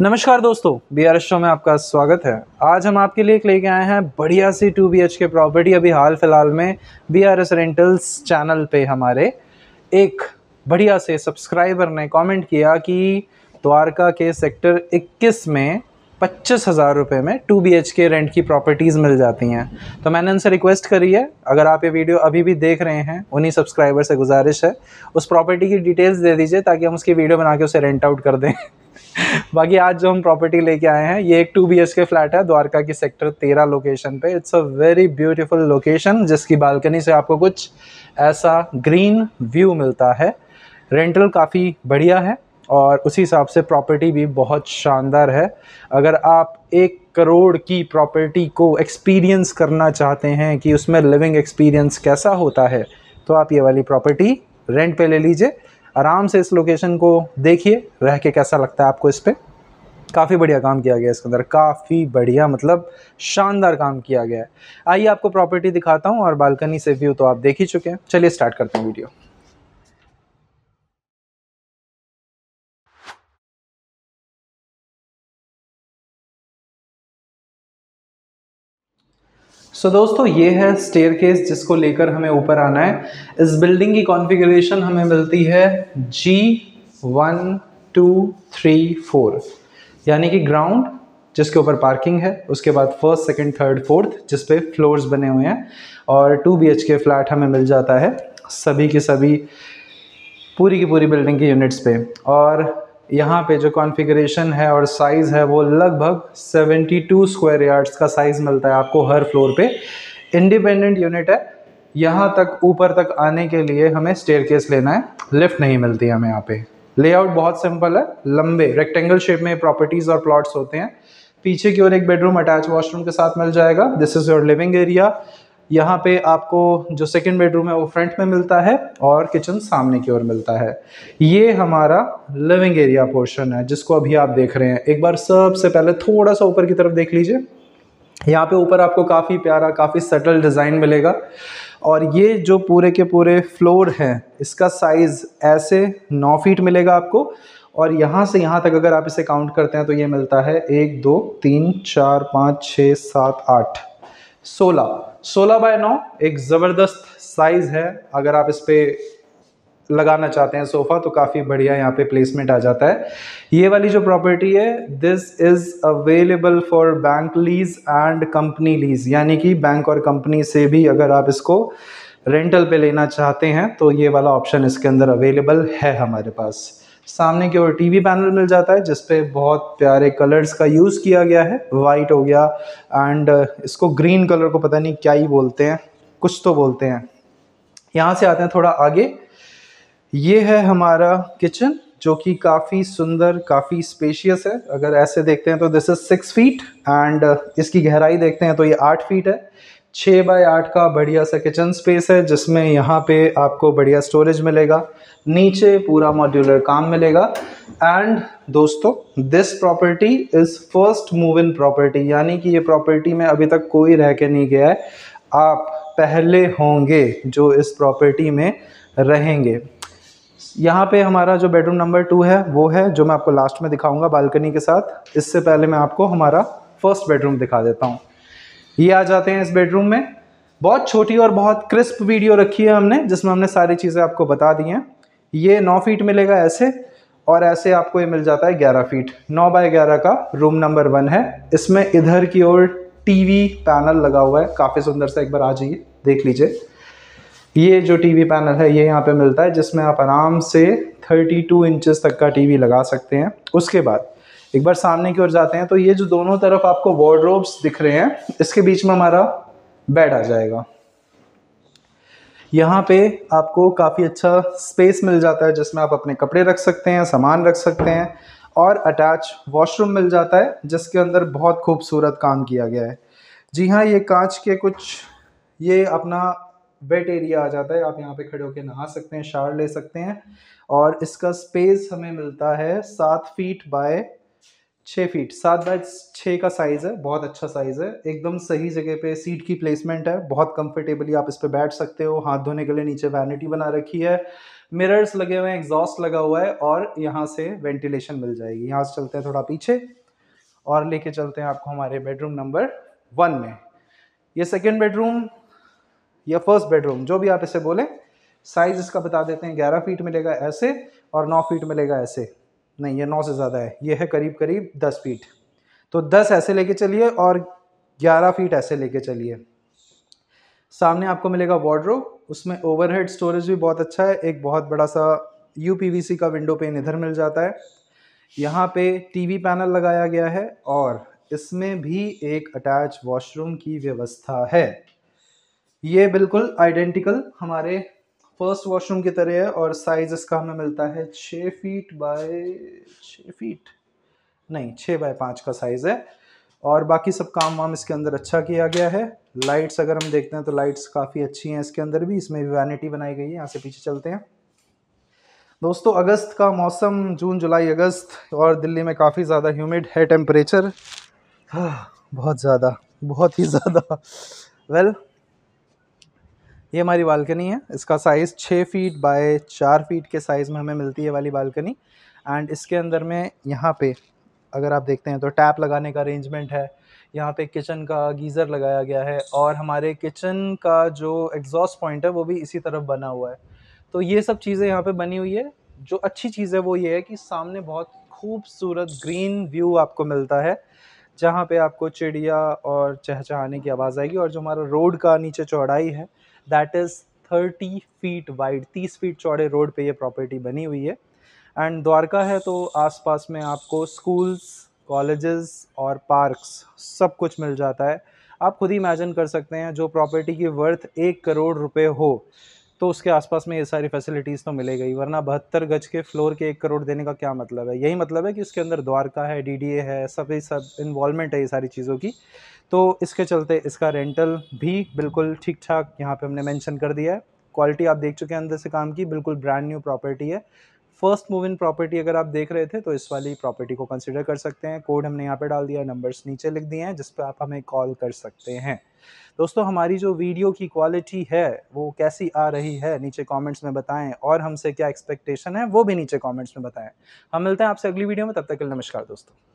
नमस्कार दोस्तों B are show में आपका स्वागत है आज हम आपके लिए एक लेके आए हैं बढ़िया सी two B H K property अभी हाल फिलहाल में B R S rentals channel पे हमारे एक बढ़िया से सब्सक्राइबर ने कमेंट किया कि द्वारका के सेक्टर 21 में पच्चीस हज़ार रुपये में two B H K rent की प्रॉपर्टीज़ मिल जाती हैं तो मैंने उनसे रिक्वेस्ट करी है अगर आप ये वीडियो अभी भी देख रहे हैं उन्हीं सब्सक्राइबर से गुजारिश है उस प्रॉपर्टी की डिटेल्स दे दीजिए ताकि हम उसकी वीडियो बना के उसे रेंट आउट कर दें बाकी आज जो हम प्रॉपर्टी लेके आए हैं ये एक टू बी के फ्लैट है द्वारका की सेक्टर तेरह लोकेशन पे it's a very beautiful location जिसकी बालकनी से आपको कुछ ऐसा ग्रीन व्यू मिलता है रेंटल काफ़ी बढ़िया है और उसी हिसाब से प्रॉपर्टी भी बहुत शानदार है अगर आप एक करोड़ की प्रॉपर्टी को एक्सपीरियंस करना चाहते हैं कि उसमें लिविंग एक्सपीरियंस कैसा होता है तो आप ये वाली प्रॉपर्टी रेंट पे ले लीजिए आराम से इस लोकेशन को देखिए रह के कैसा लगता है आपको इस पर काफ़ी बढ़िया काम किया गया इसके अंदर काफ़ी बढ़िया मतलब शानदार काम किया गया है आइए आपको प्रॉपर्टी दिखाता हूँ और बालकनी से व्यू तो आप देख ही चुके हैं चलिए स्टार्ट करते हैं वीडियो सो so, दोस्तों ये है स्टेयर केस जिसको लेकर हमें ऊपर आना है इस बिल्डिंग की कॉन्फ़िगरेशन हमें मिलती है G one two three four यानी कि ग्राउंड जिसके ऊपर पार्किंग है उसके बाद फर्स्ट सेकंड थर्ड फोर्थ जिस पे फ्लोर्स बने हुए हैं और टू बी के फ्लैट हमें मिल जाता है सभी के सभी पूरी की पूरी बिल्डिंग के यूनिट्स पे और यहाँ पे जो कॉन्फ़िगरेशन है और साइज़ है वो लगभग 72 स्क्वायर यार्ड्स का साइज़ मिलता है आपको हर फ्लोर पे इंडिपेंडेंट यूनिट है यहाँ तक ऊपर तक आने के लिए हमें स्टेयर लेना है लिफ्ट नहीं मिलती हमें यहाँ पे लेआउट बहुत सिंपल है लंबे रेक्टेंगल शेप में प्रॉपर्टीज़ और प्लॉट्स होते हैं पीछे की ओर एक बेडरूम अटैच वॉशरूम के साथ मिल जाएगा this is your living area यहाँ पे आपको जो सेकेंड बेडरूम है वो फ्रंट में मिलता है और किचन सामने की ओर मिलता है ये हमारा लिविंग एरिया पोर्शन है जिसको अभी आप देख रहे हैं एक बार सबसे पहले थोड़ा सा ऊपर की तरफ देख लीजिए यहाँ पे ऊपर आपको काफ़ी प्यारा काफ़ी सटल डिज़ाइन मिलेगा और ये जो पूरे के पूरे फ्लोर हैं इसका साइज़ ऐसे नौ फीट मिलेगा आपको और यहाँ से यहाँ तक अगर आप इसे काउंट करते हैं तो ये मिलता है एक दो तीन चार पाँच छः सात आठ सोलह सोलह बाय नौ एक ज़बरदस्त साइज़ है अगर आप इस पर लगाना चाहते हैं सोफ़ा तो काफ़ी बढ़िया यहाँ पे प्लेसमेंट आ जाता है ये वाली जो प्रॉपर्टी है this is available for bank lease and company lease यानी कि बैंक और कंपनी से भी अगर आप इसको रेंटल पे लेना चाहते हैं तो ये वाला ऑप्शन इसके अंदर अवेलेबल है हमारे पास सामने की ओर टीवी पैनल मिल जाता है जिसपे बहुत प्यारे कलर्स का यूज़ किया गया है वाइट हो गया एंड uh, इसको ग्रीन कलर को पता नहीं क्या ही बोलते हैं कुछ तो बोलते हैं यहाँ से आते हैं थोड़ा आगे ये है हमारा किचन जो कि काफ़ी सुंदर काफ़ी स्पेशियस है अगर ऐसे देखते हैं तो this is six feet and इसकी गहराई देखते हैं तो ये आठ फीट है छः बाई आठ का बढ़िया सा किचन स्पेस है जिसमें यहाँ पे आपको बढ़िया स्टोरेज मिलेगा नीचे पूरा मॉड्यूलर काम मिलेगा एंड दोस्तों this property is first move in property यानी कि ये प्रॉपर्टी में अभी तक कोई रह के नहीं गया है आप पहले होंगे जो इस प्रॉपर्टी में रहेंगे यहाँ पे हमारा जो बेडरूम नंबर टू है वो है जो मैं आपको लास्ट में दिखाऊंगा बालकनी के साथ इससे पहले मैं आपको हमारा फर्स्ट बेडरूम दिखा देता हूँ ये आ जाते हैं इस बेडरूम में बहुत छोटी और बहुत क्रिस्प वीडियो रखी है हमने जिसमें हमने सारी चीज़ें आपको बता दी हैं ये नौ फीट मिलेगा ऐसे और ऐसे आपको ये मिल जाता है ग्यारह फीट नौ बाय ग्यारह का रूम नंबर वन है इसमें इधर की ओर टीवी पैनल लगा हुआ है काफ़ी सुंदर सा एक बार आ जाइए देख लीजिए ये जो टीवी पैनल है ये यहाँ पे मिलता है जिसमें आप आराम से 32 टू इंचज़ तक का टीवी लगा सकते हैं उसके बाद एक बार सामने की ओर जाते हैं तो ये जो दोनों तरफ आपको वॉर्ड्रोब्स दिख रहे हैं इसके बीच में हमारा बेड आ जाएगा यहाँ पे आपको काफ़ी अच्छा स्पेस मिल जाता है जिसमें आप अपने कपड़े रख सकते हैं सामान रख सकते हैं और अटैच वॉशरूम मिल जाता है जिसके अंदर बहुत खूबसूरत काम किया गया है जी हाँ ये कांच के कुछ ये अपना वेट एरिया आ जाता है आप यहाँ पे खड़े होकर नहा सकते हैं शावर ले सकते हैं और इसका स्पेस हमें मिलता है सात फीट बाय छः फीट सात बाय छः का साइज़ है बहुत अच्छा साइज़ है एकदम सही जगह पे सीट की प्लेसमेंट है बहुत कंफर्टेबली आप इस पर बैठ सकते हो हाथ धोने के लिए नीचे वैनिटी बना रखी है मिरर्स लगे हुए हैं एग्जॉस्ट लगा हुआ है और यहाँ से वेंटिलेशन मिल जाएगी यहाँ से चलते हैं थोड़ा पीछे और लेके चलते हैं आपको हमारे बेडरूम नंबर वन में ये सेकेंड बेडरूम या फर्स्ट बेडरूम जो भी आप इसे बोलें साइज़ इसका बता देते हैं ग्यारह फीट मिलेगा ऐसे और नौ फीट मिलेगा ऐसे नहीं ये नौ से ज़्यादा है ये है करीब करीब दस फीट तो दस ऐसे लेके चलिए और ग्यारह फीट ऐसे लेके चलिए सामने आपको मिलेगा वार्ड्रोब उसमें ओवरहेड स्टोरेज भी बहुत अच्छा है एक बहुत बड़ा सा यू का विंडो पेन इधर मिल जाता है यहाँ पे टीवी पैनल लगाया गया है और इसमें भी एक अटैच वॉशरूम की व्यवस्था है ये बिल्कुल आइडेंटिकल हमारे फर्स्ट वॉशरूम की तरह है और साइज इसका हमें मिलता है छः फीट बाय छः फीट नहीं छः बाय पाँच का साइज़ है और बाकी सब काम वाम इसके अंदर अच्छा किया गया है लाइट्स अगर हम देखते हैं तो लाइट्स काफ़ी अच्छी हैं इसके अंदर भी इसमें भी वैनिटी बनाई गई है यहाँ से पीछे चलते हैं दोस्तों अगस्त का मौसम जून जुलाई अगस्त और दिल्ली में काफ़ी ज़्यादा ह्यूमिड है टेम्परेचर बहुत ज़्यादा बहुत ही ज़्यादा वेल well, ये हमारी बालकनी है इसका साइज़ छः फीट बाय चार फीट के साइज़ में हमें मिलती है वाली बालकनी एंड इसके अंदर में यहाँ पे अगर आप देखते हैं तो टैप लगाने का अरेंजमेंट है यहाँ पे किचन का गीज़र लगाया गया है और हमारे किचन का जो एग्जॉस्ट पॉइंट है वो भी इसी तरफ बना हुआ है तो ये सब चीज़ें यहाँ पर बनी हुई है जो अच्छी चीज़ है वो ये है कि सामने बहुत खूबसूरत ग्रीन व्यू आपको मिलता है जहाँ पे आपको चिड़िया और चहचहाने की आवाज़ आएगी और जो हमारा रोड का नीचे चौड़ाई है that is thirty feet wide तीस फीट चौड़े रोड पे ये प्रॉपर्टी बनी हुई है एंड द्वारका है तो आसपास में आपको स्कूल्स कॉलेजेस और पार्क्स सब कुछ मिल जाता है आप खुद ही इमेजिन कर सकते हैं जो प्रॉपर्टी की वर्थ एक करोड़ रुपए हो तो उसके आसपास में ये सारी फैसिलिटीज़ तो मिलेगी वरना बहत्तर गज के फ्लोर के एक करोड़ देने का क्या मतलब है यही मतलब है कि उसके अंदर द्वारका है डी है सब ये सब इन्वॉलमेंट है ये सारी चीज़ों की तो इसके चलते इसका रेंटल भी बिल्कुल ठीक ठाक यहाँ पे हमने मैंशन कर दिया है क्वालिटी आप देख चुके हैं अंदर से काम की बिल्कुल ब्रांड न्यू प्रॉपर्टी है फर्स्ट मूव इन प्रॉपर्टी अगर आप देख रहे थे तो इस वाली प्रॉपर्टी को कंसिडर कर सकते हैं कोड हमने यहाँ पे डाल दिया नंबर्स नीचे लिख दिए हैं जिस पर आप हमें कॉल कर सकते हैं दोस्तों हमारी जो वीडियो की क्वालिटी है वो कैसी आ रही है नीचे कमेंट्स में बताएं और हमसे क्या एक्सपेक्टेशन है वो भी नीचे कमेंट्स में बताएं हम मिलते हैं आपसे अगली वीडियो में तब तक के लिए नमस्कार दोस्तों